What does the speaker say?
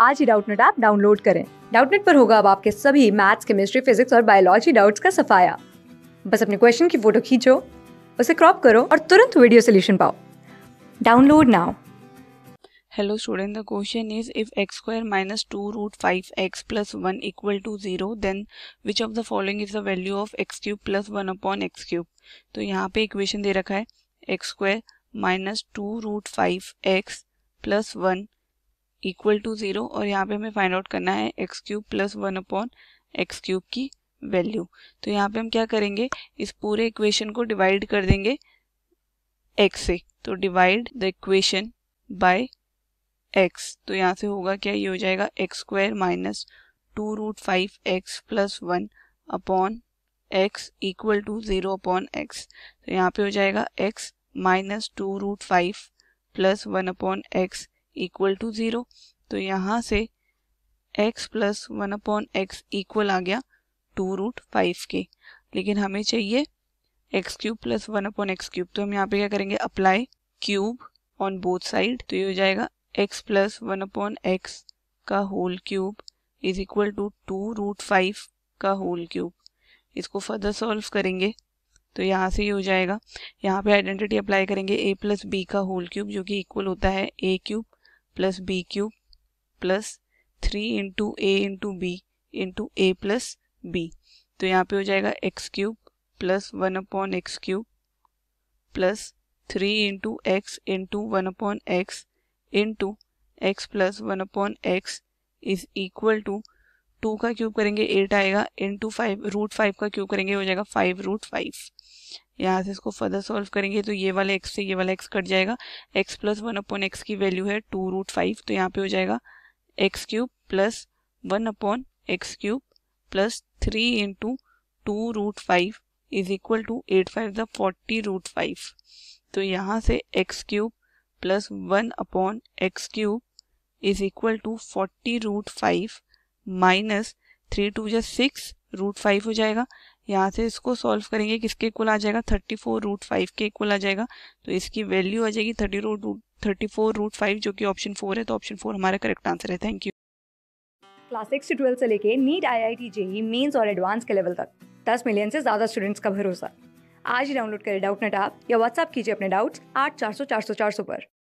आज ही Doubtnut app download करें डाउटनेट पर होगा अब आपके सभी मैथ्स केमिस्ट्री फिजिक्स और बायोलॉजी डाउट्स का सफाया बस अपने क्वेश्चन की फोटो खींचो उसे क्रॉप करो और तुरंत वीडियो सोल्यूशन पाओ download now Hello student, the question is if x square minus 2 root 5x plus 1 equal to 0 then which of the following is the value of x cube plus 1 upon x cube? तो यहाँ पे equation दे रखा है x square minus 2 root 5x plus 1 equal to zero और यहाँ पे हमें find out करना है x cube plus one upon x cube की वैल्यू तो यहाँ पे हम क्या करेंगे इस पूरे इक्वेशन को डिवाइड कर देंगे एक्स से तो divide the equation by x तो यहाँ से होगा क्या ये हो जाएगा x square minus two root five x plus one upon x equal to zero upon x तो यहाँ पे हो जाएगा x minus two root five plus one upon x equal to zero तो यहाँ से x plus one upon x equal आ गया टू रूट फाइव के लेकिन हमें चाहिए x cube plus one upon x cube तो हम यहाँ पे क्या करेंगे apply cube on both side तो ये हो जाएगा x plus one upon x का whole cube is equal to two root five का होल क्यूब इसको फर्दर सॉल्व करेंगे तो यहाँ से ये हो जाएगा यहाँ पे आइडेंटिटी अप्लाई करेंगे ए प्लस बी का होल क्यूब जो कि इक्वल होता है A cube plus B cube plus three into A into B into A plus B तो यहाँ पे हो जाएगा x cube plus one upon x cube plus three into x into one upon x into x plus one upon x is equal to two का cube करेंगे eight आएगा into five root five का cube करेंगे हो जाएगा five root five यहाँ से इसको फर्दर सॉल्व करेंगे तो ये वाला एक्स से ये वाला एक्स कट जाएगा x plus one upon x की वैल्यू है टू रूट फाइव तो यहाँ पे हो जाएगा x cube plus one upon x cube plus three into two root five is equal to eight five the forty root five तो यहाँ से x cube plus one upon x cube is equal to forty root five minus three two जो six root five हो जाएगा यहाँ से इसको solve करेंगे किसके इक्वल आ जाएगा थर्टी फोर रूट फाइव के इक्वल आ जाएगा तो इसकी वैल्यू आ जाएगी thirty root thirty four root five जो कि ऑप्शन फोर है तो ऑप्शन फोर हमारा करेक्ट आंसर है थैंक यू क्लास सिक्स से ट्वेल्थ से लेके NEET I I T JEE mains और एडवांस के लेवल तक दस मिलियन से ज़्यादा स्टूडेंट्स का भरोसा आज ही डाउनलोड करें डाउट नेट आप या व्हाट्सअप कीजिए अपने डाउट्स आठ चार सौ चार सौ चार सौ पर